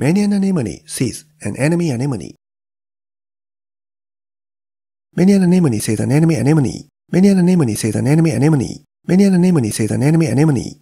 Many an anemone sees an enemy anemone. Many an anemone sees an enemy anemone. Many an anemone sees an enemy anemone. Many an anemone sees an enemy anemone.